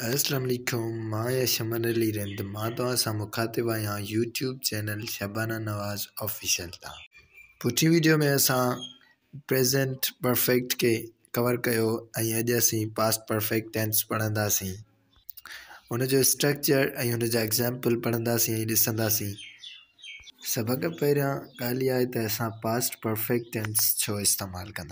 असलम मां या शमन अली रिंद मां तव्हां सां मुखातिब आहियां YouTube channel Shabana Nawaz official तां पुठी वीडियो में असां प्रेज़ेंट परफेक्ट के कवर किया ऐं पास्ट परफेक्ट टेंस पढ़ंदासीं हुनजो स्ट्रक्चर ऐं हुन जा एग्ज़ाम्पल पढ़ंदासीं ऐं ॾिसंदासीं सभ पास्ट परफेक्ट टेंस छो इस्तेमालु क्यों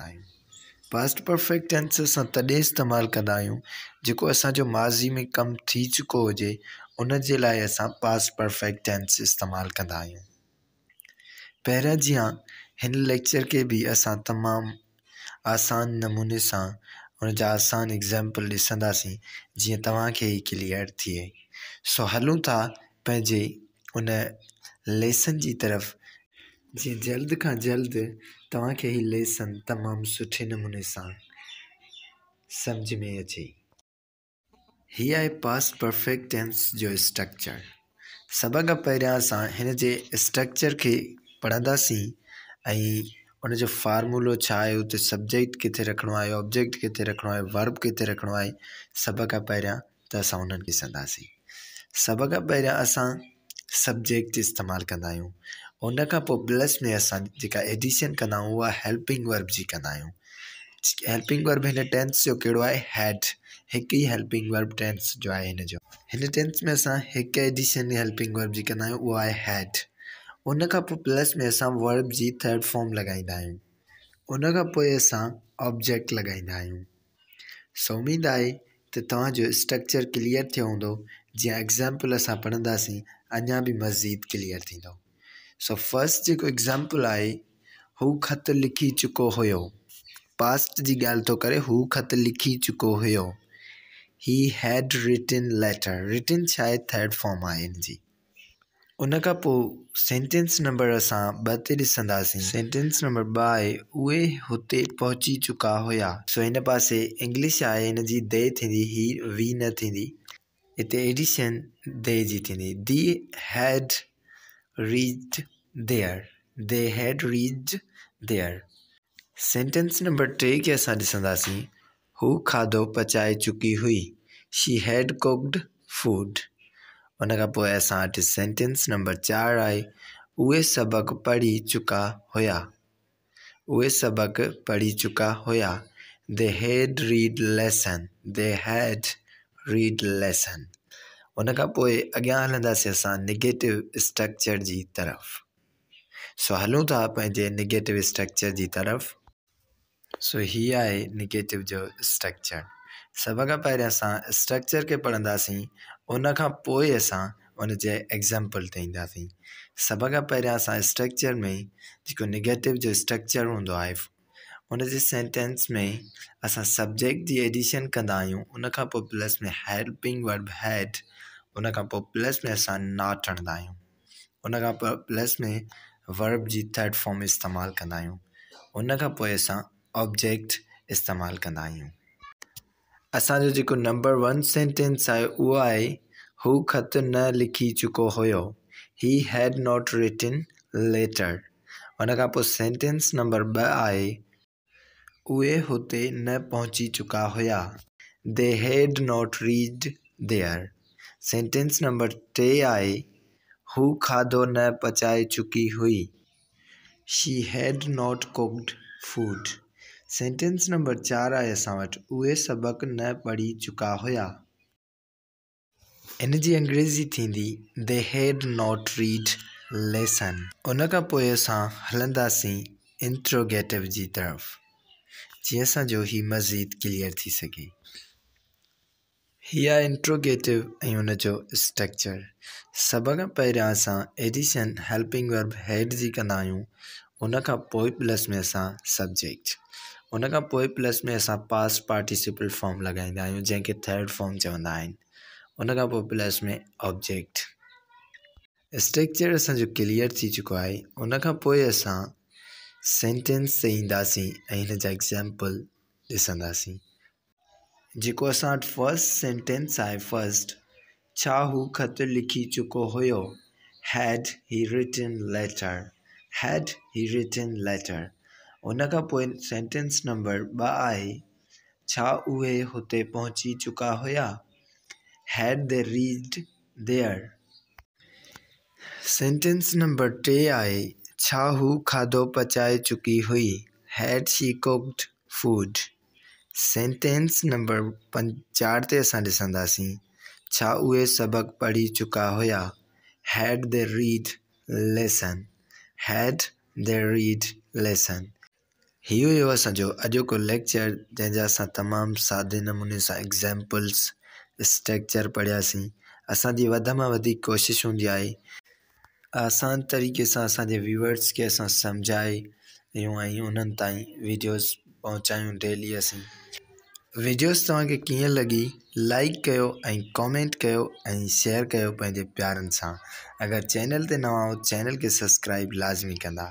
पास्ट परफेक्ट टेंस असां तॾहिं इस्तेमालु कंदा आहियूं जेको माज़ी में कम थी चुको हुजे उन जे लाइ पास्ट परफेक्ट टेंस इस्तेमाल कंदा आहियूं जहाँ इन हिन लेक्चर खे बि असां तमामु आसान नमूने सां हुन जा आसान एग्ज़ाम्पल ॾिसंदासीं जीअं तव्हांखे क्लियर थिए सो हलूँ था उन लेसन की तरफ़ जी जल्द का जल्द तव्हां खे लेसन तमाम सुठे नमूने सां समझ में अचे हि आहे पास परफेक्ट टेंस जो स्ट्रक्चर सब का पहिरियां असां हिन जे स्ट्रक्चर खे पढ़ंदासीं ऐं फार्मूलो छा आहे सब्जेक्ट किथे रखो आहे ऑब्जेक्ट किथे रखो है वर्ब किथे रखो है सब का पहिरियां त असां उन्हनि ॾिसंदासीं सभ खां पहिरियां सब्जेक्ट इस्तेमालु कंदा उन प्लस में जी का एडिशन कंदा हेल्पिंग वर्ब जी कंदा हेल्पिंग वर्ब हिन टेंस जो कहिड़ो आहे हैड हिकु ई हेल्पिंग वर्ब टेंस जो है हिन जो हिन टेंस में असां हिकु एडिशन हेल्पिंग वर्ब जी कंदा आहियूं उहो हैड उन प्लस में अस वर्ब जी थर्ड फॉर्म लॻाईंदा उन खां पोइ असां ऑब्जेक्ट लॻाईंदा सो उमेद आहे त तव्हांजो स्ट्रक्चर क्लियर थियो होंद जीअं एग्ज़ाम्पल अस पढ़ी अञा बि मज़ीद क्लियर थींदो सो फस्ट जो एग्ज़ाम्पल आहे हू ख़तु लिखी चुको हुयो पास्ट की ॻाल्हि तो करे हू खत लिखी चुको हुयो ही हैड रिटिन लेटर रिटिन शायदि थर्ड फॉर्म आहे हिन जी उन सेंटेंस नंबर अस ॿ सेंटेंस नंबर ब आहे उहे हुते चुका हुया सो इन पास इंग्लिश आहे हिन जी दे थींदी ही वी न थींदी एडिशन दे जी थींदी दी had reached there. They had reached there. Sentence number टे के असां ॾिसंदासीं Who खाधो पचाए चुकी हुई शी हैड कुक्ड फूड उन खां पोइ असां वटि सेंटेंस नंबर चार आहे उहे पढ़ी चुका होया. वे सबक पढ़ी चुका होया. दे had read lesson. They had read lesson. हुन खां पोइ अॻियां हलंदासीं असां निगेटिव स्ट्रक्चर जी तरफ़ सो हलूं था पंहिंजे निगेटिव स्ट्रक्चर जी तरफ़ सो हीअ आहे निगेटिव जो स्ट्रक्चर सभ खां पहिरियों असां स्ट्रक्चर खे पढ़ंदासीं उन खां पोइ असां उन जे एग्ज़ाम्पल ते ईंदासीं सभ खां पहिरियां असां स्ट्रक्चर में जेको निगेटिव जो स्ट्रक्चर हूंदो आहे उन जे सेंटेंस में असां सब्जेक्ट जी एडिशन कंदा आहियूं उन खां पोइ प्लस में हेल्पिंग वर्ब हैड उन प्लस में अस ना खणंदा आहियूं उन प्लस में वर्ब की थर्ड फॉर्म इस्तेमाल कंदा उन ऑब्जेक्ट इस्तेमाल क्यों असो जो नंबर वन सेंटेंस है वह आहे हू खत न लिखी चुको हो ही हैड नॉट रिटन लेटर उन सेंटेंस नंबर ब आए उहे न पहुंची चुका हुआ they had not read there sentence number टे आहे हू खाधो न पचाए चुकी हुई she had not cooked food sentence number चार आहे असां उ सबक़ न पढ़ी चुका हुआ इन अंग्रेज़ी थी they had not read lesson उन खां पोइ इंट्रोगेटिव की तरफ़ जीअं असांजो हीउ मज़ीद क्लियर थी सघे Here इंट्रोगेटिव යුනජෝ स्ट्रक्चर सब खां पहिरियां अस एडिशन हेल्पिंग वर्ब हेड जी कंदा उन प्लस में असां सब्जेक्ट उन प्लस में अस पास पार्टिसिपल फॉर्म लॻाईंदा आहियूं थर्ड फॉर्म चवंदा उन प्लस में ऑब्जेक्ट स्ट्रक्चर असांजो क्लियर थी चुको है उन खां पोइ असां सेंटेंस ते ईंदासीं ऐं हिन जा एग्ज़ाम्पल ॾिसंदासीं जो अस फस्ट सेंटेंस आए फस्ट छा लिखी चुको हुयो had he written letter had he written letter उन सेंटेंस नंबर ब आए उत उहे चुका हुया had they read there sentence number टे आए खाधो पचाए चुकी हुई had she cooked food sentence number पंजाह ते असां ॾिसंदासीं छा पढ़ी चुका हुया had they read lesson had they read lesson हीउ असो असांजो अॼोको लेक्चर जैसे अस तमाम सादे नमूने सां एग्ज़ाम्पल्स स्ट्रक्चर पढ़ियासीं असि में मां वधीक कोशिशि हूंदी आसान तरीक़े सां असांजे व्यूअर्स खे असां सम्झाए रहियूं पहुचायूं डेली अस वीडियोस तव्हांखे कीअं लगी लाइक कयो कमेंट कॉमेंट कयो शेयर कयो प्यार अगर चैनल ते नवा हो चैनल के सब्सक्राइब लाज़मी कदा